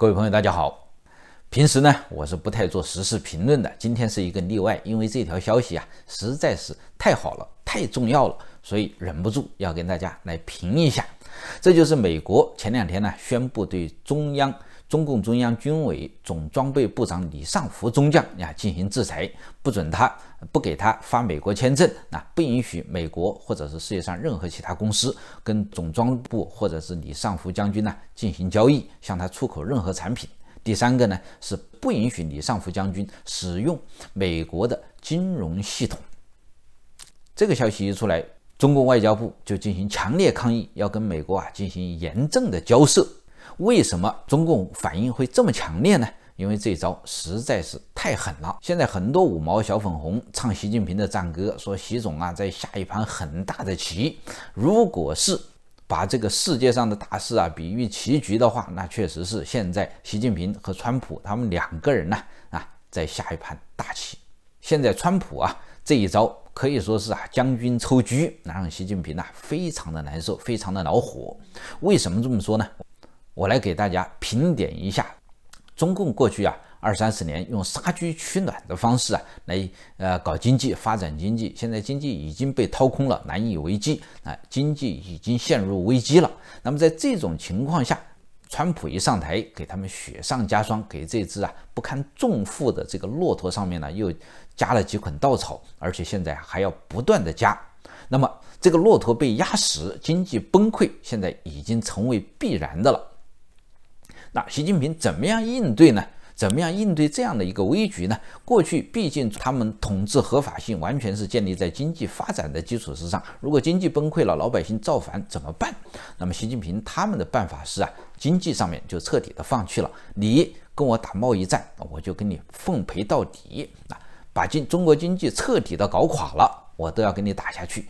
各位朋友，大家好。平时呢，我是不太做时事评论的，今天是一个例外，因为这条消息啊实在是太好了，太重要了，所以忍不住要跟大家来评一下。这就是美国前两天呢宣布对中央。中共中央军委总装备部长李尚福中将呀，进行制裁，不准他不给他发美国签证，啊，不允许美国或者是世界上任何其他公司跟总装部或者是李尚福将军呢进行交易，向他出口任何产品。第三个呢，是不允许李尚福将军使用美国的金融系统。这个消息一出来，中国外交部就进行强烈抗议，要跟美国啊进行严正的交涉。为什么中共反应会这么强烈呢？因为这一招实在是太狠了。现在很多五毛小粉红唱习近平的战歌，说习总啊在下一盘很大的棋。如果是把这个世界上的大事啊比喻棋局的话，那确实是现在习近平和川普他们两个人呢啊在下一盘大棋。现在川普啊这一招可以说是啊将军抽车，让习近平呢非常的难受，非常的恼火。为什么这么说呢？我来给大家评点一下，中共过去啊二三十年用杀鸡取暖的方式啊来呃搞经济发展经济，现在经济已经被掏空了，难以为继啊，经济已经陷入危机了。那么在这种情况下，川普一上台，给他们雪上加霜，给这只啊不堪重负的这个骆驼上面呢又加了几捆稻草，而且现在还要不断的加。那么这个骆驼被压死，经济崩溃，现在已经成为必然的了。那习近平怎么样应对呢？怎么样应对这样的一个危局呢？过去毕竟他们统治合法性完全是建立在经济发展的基础之上，如果经济崩溃了，老百姓造反怎么办？那么习近平他们的办法是啊，经济上面就彻底的放弃了，你跟我打贸易战，我就跟你奉陪到底啊，把经中国经济彻底的搞垮了，我都要跟你打下去。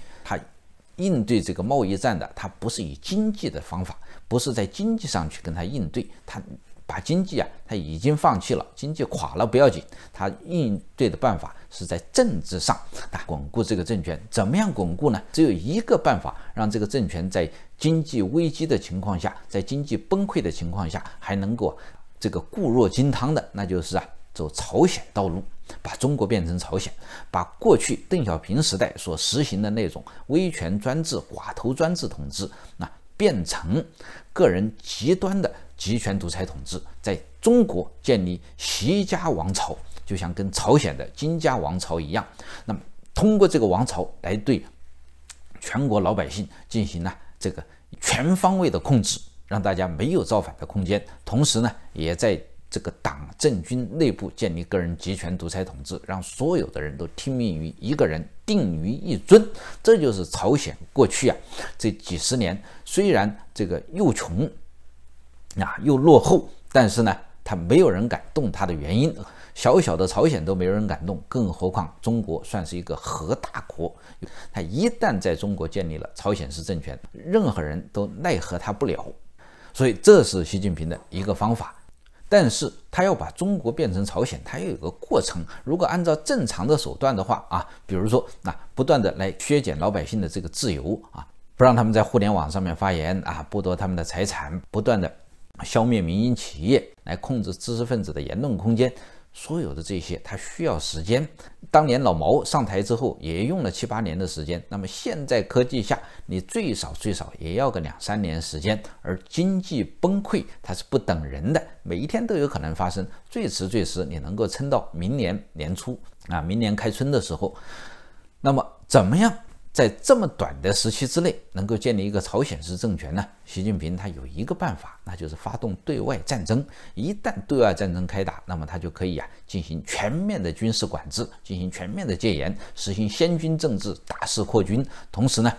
应对这个贸易战的，他不是以经济的方法，不是在经济上去跟他应对，他把经济啊，他已经放弃了，经济垮了不要紧，他应对的办法是在政治上啊，巩固这个政权，怎么样巩固呢？只有一个办法，让这个政权在经济危机的情况下，在经济崩溃的情况下，还能够这个固若金汤的，那就是啊，走朝鲜道路。把中国变成朝鲜，把过去邓小平时代所实行的那种威权专制、寡头专制统治，那变成个人极端的集权独裁统治，在中国建立习家王朝，就像跟朝鲜的金家王朝一样，那么通过这个王朝来对全国老百姓进行呢这个全方位的控制，让大家没有造反的空间，同时呢也在。这个党政军内部建立个人集权独裁统治，让所有的人都听命于一个人，定于一尊。这就是朝鲜过去啊这几十年虽然这个又穷，啊又落后，但是呢，他没有人敢动他的原因。小小的朝鲜都没有人敢动，更何况中国算是一个核大国。他一旦在中国建立了朝鲜式政权，任何人都奈何他不了。所以这是习近平的一个方法。但是他要把中国变成朝鲜，他要有个过程。如果按照正常的手段的话啊，比如说那不断的来削减老百姓的这个自由啊，不让他们在互联网上面发言啊，剥夺他们的财产，不断的消灭民营企业，来控制知识分子的言论空间。所有的这些，它需要时间。当年老毛上台之后，也用了七八年的时间。那么现在科技下，你最少最少也要个两三年时间。而经济崩溃，它是不等人的，每一天都有可能发生。最迟最迟，你能够撑到明年年初啊，明年开春的时候。那么怎么样？在这么短的时期之内，能够建立一个朝鲜式政权呢？习近平他有一个办法，那就是发动对外战争。一旦对外战争开打，那么他就可以啊进行全面的军事管制，进行全面的戒严，实行先军政治，大肆扩军，同时呢，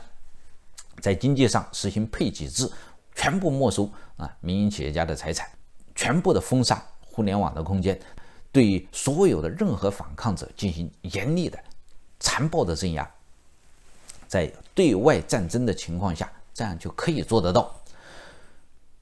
在经济上实行配给制，全部没收啊民营企业家的财产，全部的封杀互联网的空间，对所有的任何反抗者进行严厉的、残暴的镇压。在对外战争的情况下，这样就可以做得到。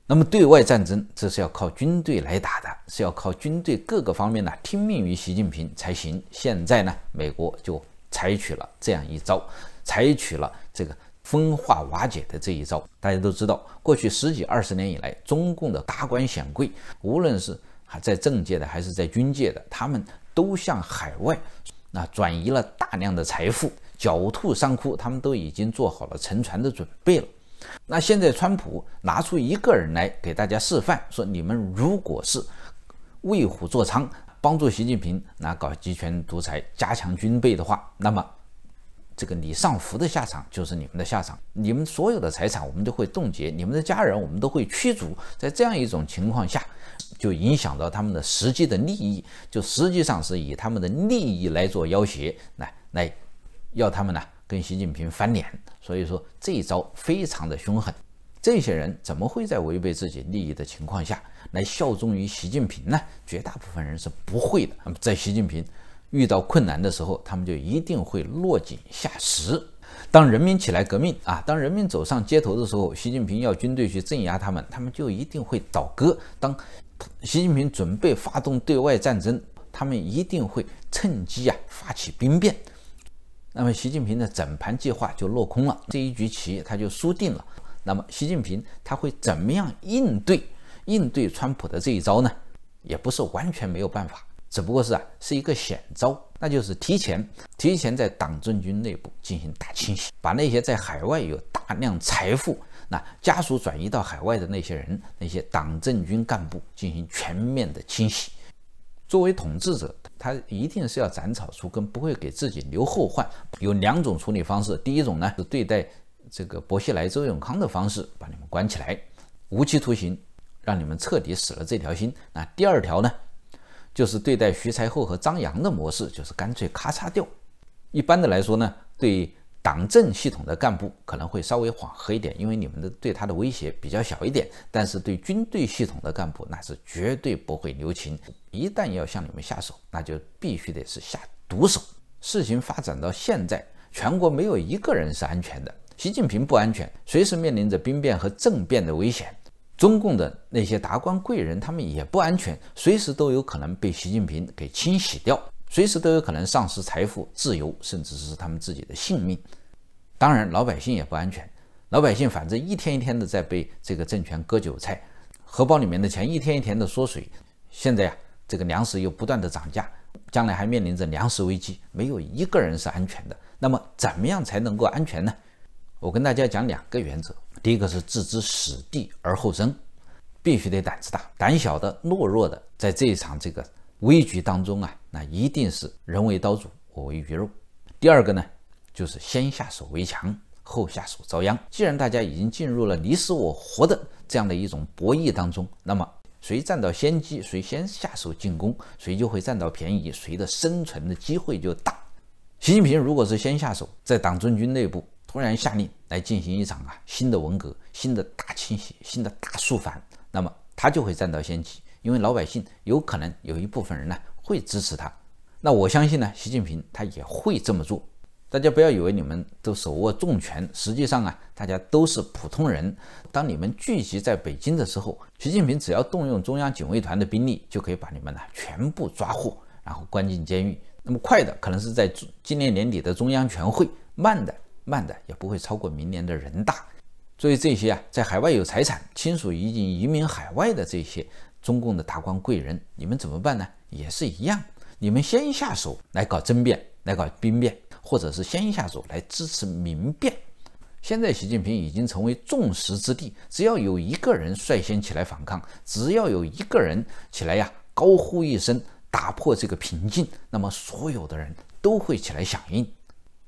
那么，对外战争这是要靠军队来打的，是要靠军队各个方面呢听命于习近平才行。现在呢，美国就采取了这样一招，采取了这个分化瓦解的这一招。大家都知道，过去十几二十年以来，中共的大官显贵，无论是还在政界的还是在军界的，他们都向海外那转移了大量的财富。狡兔三窟，他们都已经做好了沉船的准备了。那现在川普拿出一个人来给大家示范，说你们如果是为虎作伥，帮助习近平那搞集权独裁、加强军备的话，那么这个李尚福的下场就是你们的下场。你们所有的财产我们都会冻结，你们的家人我们都会驱逐。在这样一种情况下，就影响到他们的实际的利益，就实际上是以他们的利益来做要挟，来来。要他们呢跟习近平翻脸，所以说这一招非常的凶狠。这些人怎么会在违背自己利益的情况下来效忠于习近平呢？绝大部分人是不会的。那么在习近平遇到困难的时候，他们就一定会落井下石。当人民起来革命啊，当人民走上街头的时候，习近平要军队去镇压他们，他们就一定会倒戈。当习近平准备发动对外战争，他们一定会趁机啊发起兵变。那么习近平的整盘计划就落空了，这一局棋他就输定了。那么习近平他会怎么样应对应对川普的这一招呢？也不是完全没有办法，只不过是啊是一个险招，那就是提前提前在党政军内部进行大清洗，把那些在海外有大量财富、那家属转移到海外的那些人、那些党政军干部进行全面的清洗。作为统治者，他一定是要斩草除根，不会给自己留后患。有两种处理方式：第一种呢是对待这个薄熙来、周永康的方式，把你们关起来，无期徒刑，让你们彻底死了这条心；那第二条呢，就是对待徐才厚和张扬的模式，就是干脆咔嚓掉。一般的来说呢，对。党政系统的干部可能会稍微缓和一点，因为你们的对他的威胁比较小一点，但是对军队系统的干部那是绝对不会留情，一旦要向你们下手，那就必须得是下毒手。事情发展到现在，全国没有一个人是安全的，习近平不安全，随时面临着兵变和政变的危险。中共的那些达官贵人，他们也不安全，随时都有可能被习近平给清洗掉。随时都有可能丧失财富、自由，甚至是他们自己的性命。当然，老百姓也不安全。老百姓反正一天一天的在被这个政权割韭菜，荷包里面的钱一天一天的缩水。现在呀，这个粮食又不断的涨价，将来还面临着粮食危机，没有一个人是安全的。那么，怎么样才能够安全呢？我跟大家讲两个原则：第一个是置之死地而后生，必须得胆子大，胆小的、懦弱的，在这一场这个。危局当中啊，那一定是人为刀俎，我为鱼肉。第二个呢，就是先下手为强，后下手遭殃。既然大家已经进入了你死我活的这样的一种博弈当中，那么谁占到先机，谁先下手进攻，谁就会占到便宜，谁的生存的机会就大。习近平如果是先下手，在党政军内部突然下令来进行一场啊新的文革、新的大清洗、新的大肃反，那么他就会占到先机。因为老百姓有可能有一部分人呢会支持他，那我相信呢，习近平他也会这么做。大家不要以为你们都手握重权，实际上啊，大家都是普通人。当你们聚集在北京的时候，习近平只要动用中央警卫团的兵力，就可以把你们呢全部抓获，然后关进监狱。那么快的可能是在今年年底的中央全会，慢的慢的也不会超过明年的人大。所以这些啊，在海外有财产、亲属已经移民海外的这些。中共的达官贵人，你们怎么办呢？也是一样，你们先下手来搞争辩，来搞兵变，或者是先下手来支持民变。现在习近平已经成为众矢之的，只要有一个人率先起来反抗，只要有一个人起来呀高呼一声打破这个平静，那么所有的人都会起来响应。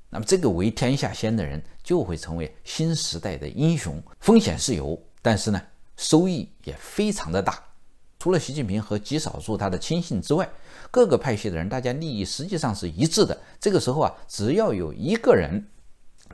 那么这个为天下先的人就会成为新时代的英雄。风险是有，但是呢，收益也非常的大。除了习近平和极少数他的亲信之外，各个派系的人，大家利益实际上是一致的。这个时候啊，只要有一个人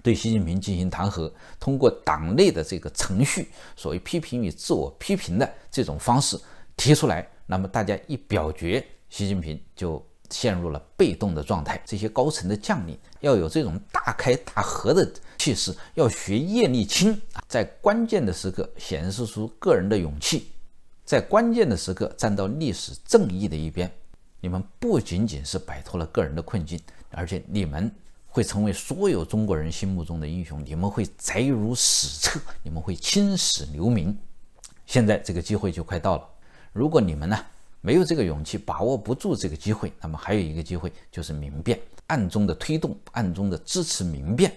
对习近平进行弹劾，通过党内的这个程序，所谓批评与自我批评的这种方式提出来，那么大家一表决，习近平就陷入了被动的状态。这些高层的将领要有这种大开大合的气势，要学叶利钦，在关键的时刻显示出个人的勇气。在关键的时刻站到历史正义的一边，你们不仅仅是摆脱了个人的困境，而且你们会成为所有中国人心目中的英雄，你们会载入史册，你们会青史留名。现在这个机会就快到了，如果你们呢没有这个勇气，把握不住这个机会，那么还有一个机会就是民变，暗中的推动，暗中的支持民变。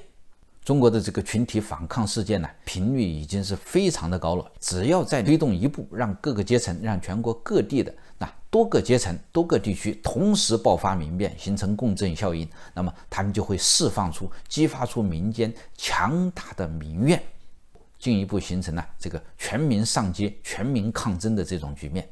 中国的这个群体反抗事件呢，频率已经是非常的高了。只要再推动一步，让各个阶层、让全国各地的那多个阶层、多个地区同时爆发民变，形成共振效应，那么他们就会释放出、激发出民间强大的民怨，进一步形成了这个全民上街、全民抗争的这种局面。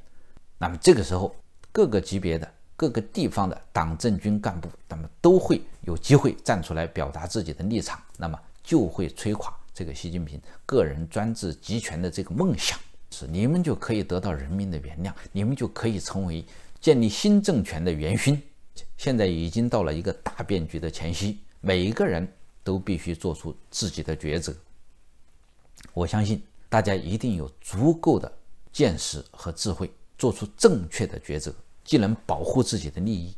那么这个时候，各个级别的、各个地方的党政军干部，那么都会有机会站出来表达自己的立场。那么就会摧垮这个习近平个人专制集权的这个梦想，是你们就可以得到人民的原谅，你们就可以成为建立新政权的元勋。现在已经到了一个大变局的前夕，每一个人都必须做出自己的抉择。我相信大家一定有足够的见识和智慧，做出正确的抉择，既能保护自己的利益，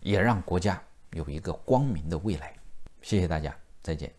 也让国家有一个光明的未来。谢谢大家，再见。